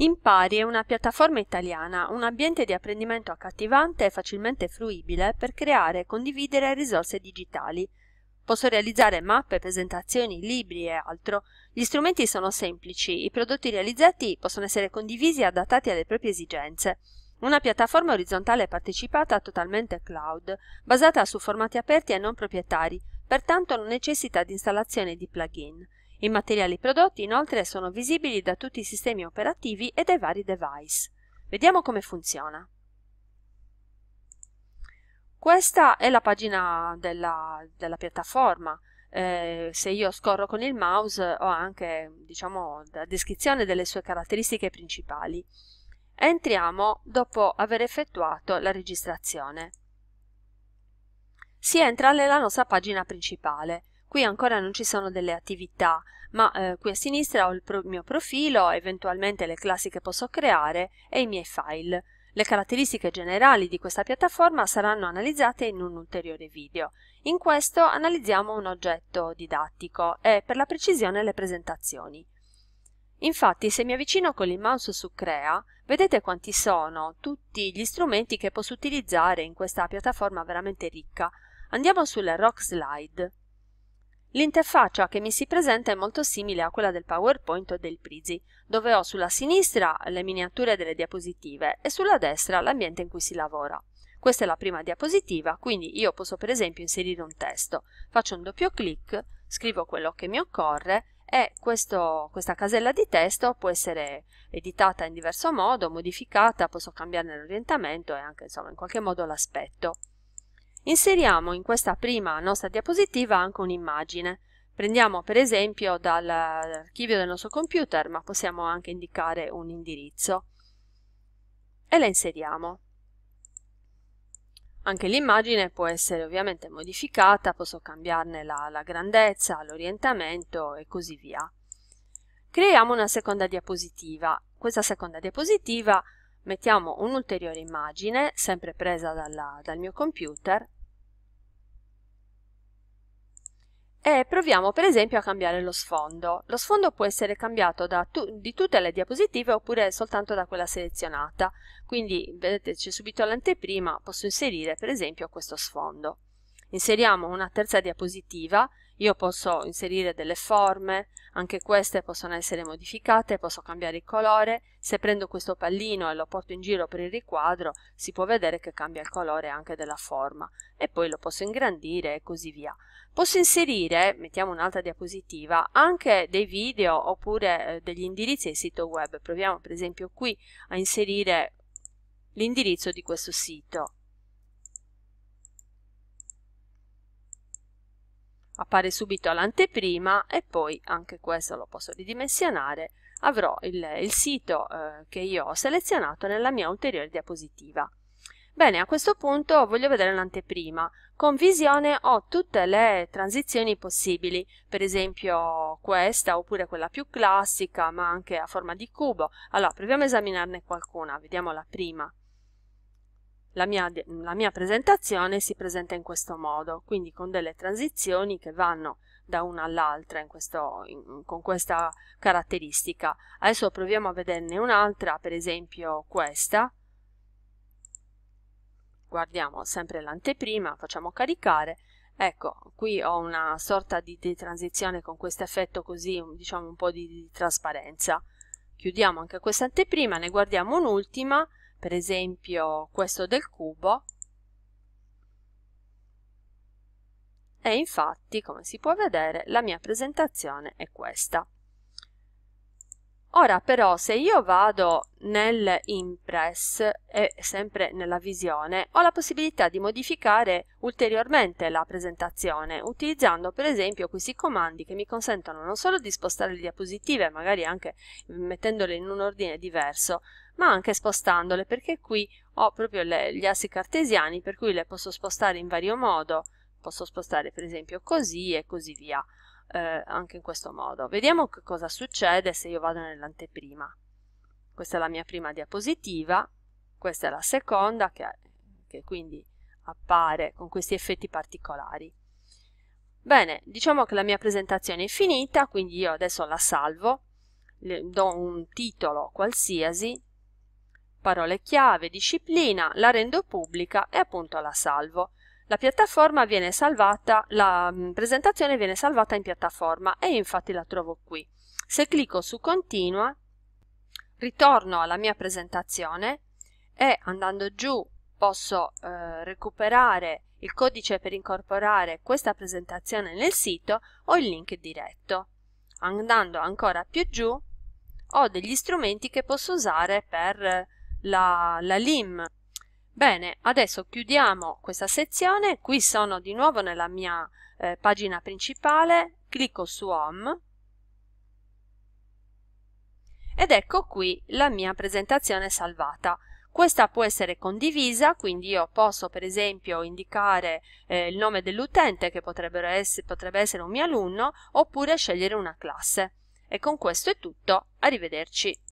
Impari è una piattaforma italiana, un ambiente di apprendimento accattivante e facilmente fruibile per creare e condividere risorse digitali. Posso realizzare mappe, presentazioni, libri e altro. Gli strumenti sono semplici, i prodotti realizzati possono essere condivisi e adattati alle proprie esigenze. Una piattaforma orizzontale partecipata totalmente cloud, basata su formati aperti e non proprietari, pertanto non necessita di installazione di plugin. I materiali prodotti inoltre sono visibili da tutti i sistemi operativi e dai vari device. Vediamo come funziona. Questa è la pagina della, della piattaforma. Eh, se io scorro con il mouse ho anche diciamo, la descrizione delle sue caratteristiche principali. Entriamo dopo aver effettuato la registrazione. Si entra nella nostra pagina principale. Qui ancora non ci sono delle attività, ma eh, qui a sinistra ho il pro mio profilo, eventualmente le classi che posso creare e i miei file. Le caratteristiche generali di questa piattaforma saranno analizzate in un ulteriore video. In questo analizziamo un oggetto didattico e per la precisione le presentazioni. Infatti se mi avvicino con il mouse su Crea, vedete quanti sono tutti gli strumenti che posso utilizzare in questa piattaforma veramente ricca. Andiamo sulle Rock Slide. L'interfaccia che mi si presenta è molto simile a quella del PowerPoint o del Prezi, dove ho sulla sinistra le miniature delle diapositive e sulla destra l'ambiente in cui si lavora. Questa è la prima diapositiva, quindi io posso per esempio inserire un testo. Faccio un doppio clic, scrivo quello che mi occorre e questo, questa casella di testo può essere editata in diverso modo, modificata, posso cambiarne l'orientamento e anche insomma in qualche modo l'aspetto. Inseriamo in questa prima nostra diapositiva anche un'immagine. Prendiamo per esempio dall'archivio del nostro computer, ma possiamo anche indicare un indirizzo e la inseriamo. Anche l'immagine può essere ovviamente modificata, posso cambiarne la, la grandezza, l'orientamento e così via. Creiamo una seconda diapositiva. Questa seconda diapositiva mettiamo un'ulteriore immagine, sempre presa dalla, dal mio computer, E proviamo per esempio a cambiare lo sfondo. Lo sfondo può essere cambiato tu di tutte le diapositive oppure soltanto da quella selezionata. Quindi vedete c'è subito l'anteprima, posso inserire per esempio questo sfondo. Inseriamo una terza diapositiva io posso inserire delle forme, anche queste possono essere modificate, posso cambiare il colore. Se prendo questo pallino e lo porto in giro per il riquadro, si può vedere che cambia il colore anche della forma. E poi lo posso ingrandire e così via. Posso inserire, mettiamo un'altra diapositiva, anche dei video oppure eh, degli indirizzi ai sito web. Proviamo per esempio qui a inserire l'indirizzo di questo sito appare subito all'anteprima e poi anche questo lo posso ridimensionare avrò il, il sito eh, che io ho selezionato nella mia ulteriore diapositiva bene a questo punto voglio vedere l'anteprima con visione ho tutte le transizioni possibili per esempio questa oppure quella più classica ma anche a forma di cubo allora proviamo a esaminarne qualcuna vediamo la prima la mia, la mia presentazione si presenta in questo modo, quindi con delle transizioni che vanno da una all'altra con questa caratteristica. Adesso proviamo a vederne un'altra, per esempio questa. Guardiamo sempre l'anteprima, facciamo caricare. Ecco, qui ho una sorta di, di transizione con questo effetto così, diciamo un po' di, di trasparenza. Chiudiamo anche questa anteprima, ne guardiamo un'ultima per esempio questo del cubo e infatti come si può vedere la mia presentazione è questa Ora però se io vado nel impress e sempre nella visione ho la possibilità di modificare ulteriormente la presentazione utilizzando per esempio questi comandi che mi consentono non solo di spostare le diapositive magari anche mettendole in un ordine diverso ma anche spostandole perché qui ho proprio le, gli assi cartesiani per cui le posso spostare in vario modo posso spostare per esempio così e così via eh, anche in questo modo. Vediamo che cosa succede se io vado nell'anteprima. Questa è la mia prima diapositiva, questa è la seconda che, che quindi appare con questi effetti particolari. Bene, diciamo che la mia presentazione è finita, quindi io adesso la salvo, le do un titolo qualsiasi, parole chiave, disciplina, la rendo pubblica e appunto la salvo. La piattaforma viene salvata, la mm, presentazione viene salvata in piattaforma e infatti la trovo qui. Se clicco su continua, ritorno alla mia presentazione e andando giù posso eh, recuperare il codice per incorporare questa presentazione nel sito o il link diretto. Andando ancora più giù ho degli strumenti che posso usare per la, la LIM Bene, adesso chiudiamo questa sezione, qui sono di nuovo nella mia eh, pagina principale, clicco su Home ed ecco qui la mia presentazione salvata. Questa può essere condivisa, quindi io posso per esempio indicare eh, il nome dell'utente che essere, potrebbe essere un mio alunno oppure scegliere una classe. E con questo è tutto, arrivederci.